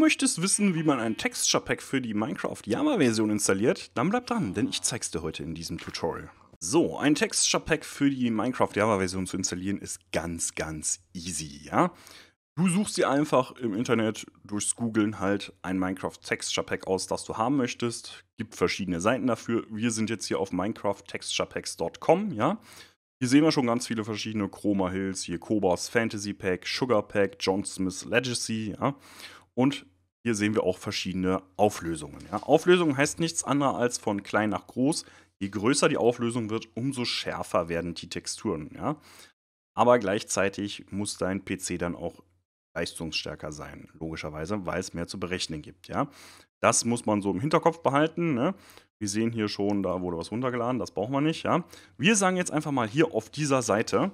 möchtest wissen, wie man ein Texture-Pack für die Minecraft-Java-Version installiert, dann bleib dran, denn ich zeig's dir heute in diesem Tutorial. So, ein Texture-Pack für die Minecraft-Java-Version zu installieren ist ganz, ganz easy, ja? Du suchst dir einfach im Internet durchs Googlen halt ein Minecraft Texture Pack aus, das du haben möchtest. Gibt verschiedene Seiten dafür. Wir sind jetzt hier auf minecrafttexturepacks.com, ja. Hier sehen wir schon ganz viele verschiedene Chroma Hills, hier Kobas Fantasy Pack, Sugar Pack, John Smith Legacy, ja. Und hier sehen wir auch verschiedene Auflösungen. Ja, Auflösung heißt nichts anderes als von klein nach groß. Je größer die Auflösung wird, umso schärfer werden die Texturen. Ja? Aber gleichzeitig muss dein PC dann auch leistungsstärker sein, logischerweise, weil es mehr zu berechnen gibt. Ja? Das muss man so im Hinterkopf behalten. Ne? Wir sehen hier schon, da wurde was runtergeladen, das brauchen wir nicht. Ja? Wir sagen jetzt einfach mal hier auf dieser Seite,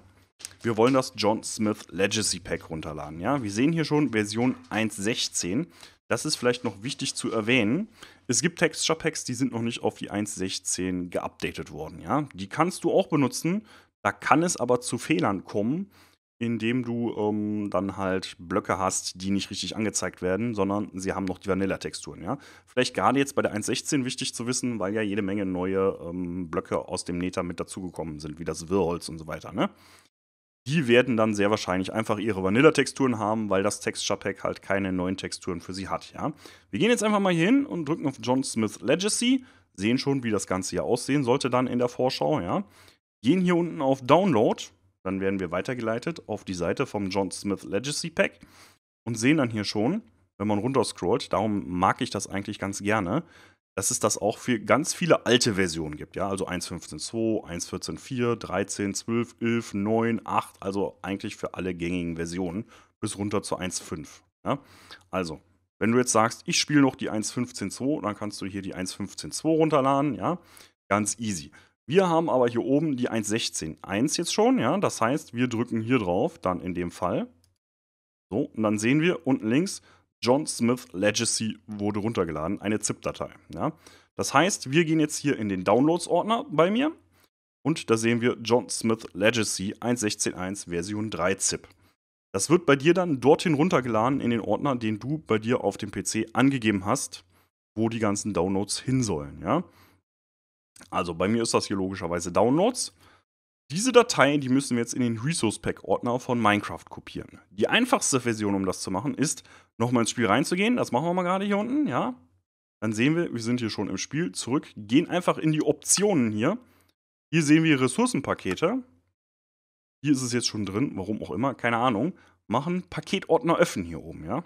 wir wollen das John Smith Legacy Pack runterladen. Ja? Wir sehen hier schon Version 1.16. Das ist vielleicht noch wichtig zu erwähnen. Es gibt Texture Packs, die sind noch nicht auf die 1.16 geupdatet worden. Ja? Die kannst du auch benutzen. Da kann es aber zu Fehlern kommen, indem du ähm, dann halt Blöcke hast, die nicht richtig angezeigt werden, sondern sie haben noch die Vanilla-Texturen. Ja? Vielleicht gerade jetzt bei der 1.16 wichtig zu wissen, weil ja jede Menge neue ähm, Blöcke aus dem Neta mit dazugekommen sind, wie das Wirrholz und so weiter. Ne? Die werden dann sehr wahrscheinlich einfach ihre Vanilla-Texturen haben, weil das Texture-Pack halt keine neuen Texturen für sie hat. Ja? Wir gehen jetzt einfach mal hier hin und drücken auf John Smith Legacy, sehen schon, wie das Ganze hier aussehen sollte dann in der Vorschau. Ja? Gehen hier unten auf Download, dann werden wir weitergeleitet auf die Seite vom John Smith Legacy Pack und sehen dann hier schon, wenn man runterscrollt, darum mag ich das eigentlich ganz gerne, dass es das auch für ganz viele alte Versionen gibt. Ja, also 1.15.2, 1.14.4, 13, 12, 11, 9, 8, also eigentlich für alle gängigen Versionen bis runter zu 1.5. Ja? Also, wenn du jetzt sagst, ich spiele noch die 1.15.2, dann kannst du hier die 1.15.2 runterladen, ja, ganz easy. Wir haben aber hier oben die 1.16.1 jetzt schon, ja, das heißt, wir drücken hier drauf, dann in dem Fall. So, und dann sehen wir unten links, John Smith Legacy wurde runtergeladen, eine ZIP-Datei. Ja? Das heißt, wir gehen jetzt hier in den Downloads-Ordner bei mir und da sehen wir John Smith Legacy 1.16.1 Version 3 ZIP. Das wird bei dir dann dorthin runtergeladen in den Ordner, den du bei dir auf dem PC angegeben hast, wo die ganzen Downloads hin sollen. Ja? Also bei mir ist das hier logischerweise Downloads. Diese Dateien, die müssen wir jetzt in den Resource Pack Ordner von Minecraft kopieren. Die einfachste Version, um das zu machen, ist, nochmal ins Spiel reinzugehen. Das machen wir mal gerade hier unten, ja. Dann sehen wir, wir sind hier schon im Spiel. Zurück, gehen einfach in die Optionen hier. Hier sehen wir Ressourcenpakete. Hier ist es jetzt schon drin, warum auch immer, keine Ahnung. Machen Paketordner öffnen hier oben, ja.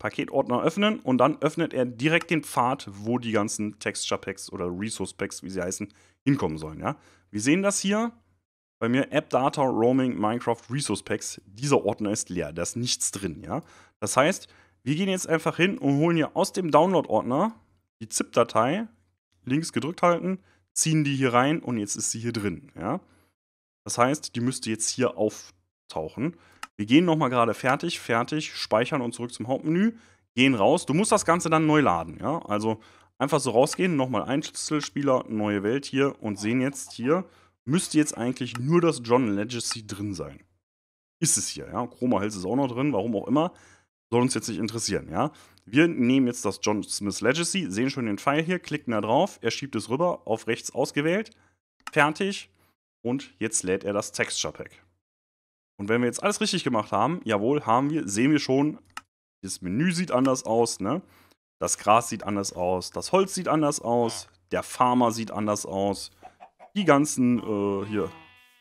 Paketordner öffnen und dann öffnet er direkt den Pfad, wo die ganzen Texture Packs oder Resource Packs, wie sie heißen, hinkommen sollen. Ja? Wir sehen das hier bei mir: App Data, Roaming, Minecraft, Resource Packs. Dieser Ordner ist leer, da ist nichts drin. Ja? Das heißt, wir gehen jetzt einfach hin und holen hier aus dem Download-Ordner die ZIP-Datei, links gedrückt halten, ziehen die hier rein und jetzt ist sie hier drin. Ja? Das heißt, die müsste jetzt hier auftauchen. Wir gehen nochmal gerade fertig, fertig, speichern und zurück zum Hauptmenü, gehen raus. Du musst das Ganze dann neu laden, ja? Also einfach so rausgehen, nochmal Einzelspieler, neue Welt hier und sehen jetzt hier, müsste jetzt eigentlich nur das John Legacy drin sein. Ist es hier, ja? Chroma Hills ist auch noch drin, warum auch immer. Soll uns jetzt nicht interessieren, ja? Wir nehmen jetzt das John Smith Legacy, sehen schon den Pfeil hier, klicken da drauf, er schiebt es rüber, auf rechts ausgewählt, fertig und jetzt lädt er das Texture Pack. Und wenn wir jetzt alles richtig gemacht haben, jawohl, haben wir, sehen wir schon, das Menü sieht anders aus, ne? Das Gras sieht anders aus, das Holz sieht anders aus, der Farmer sieht anders aus, die ganzen, äh, hier,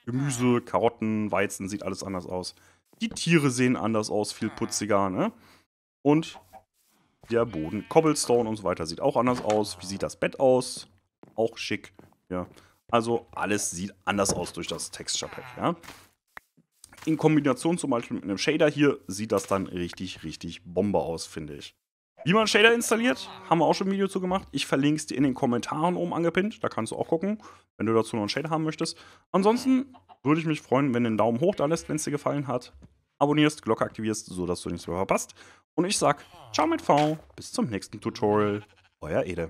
Gemüse, Karotten, Weizen sieht alles anders aus. Die Tiere sehen anders aus, viel putziger, ne? Und der Boden, Cobblestone und so weiter sieht auch anders aus. Wie sieht das Bett aus? Auch schick, ja. Also alles sieht anders aus durch das Texture Pack, ja in Kombination zum Beispiel mit einem Shader hier sieht das dann richtig, richtig Bombe aus, finde ich. Wie man Shader installiert, haben wir auch schon ein Video zu gemacht. Ich verlinke es dir in den Kommentaren oben angepinnt. Da kannst du auch gucken, wenn du dazu noch einen Shader haben möchtest. Ansonsten würde ich mich freuen, wenn du einen Daumen hoch da lässt, wenn es dir gefallen hat. Abonnierst, Glocke aktivierst, sodass du nichts mehr verpasst. Und ich sag, ciao mit V, bis zum nächsten Tutorial. Euer Ede.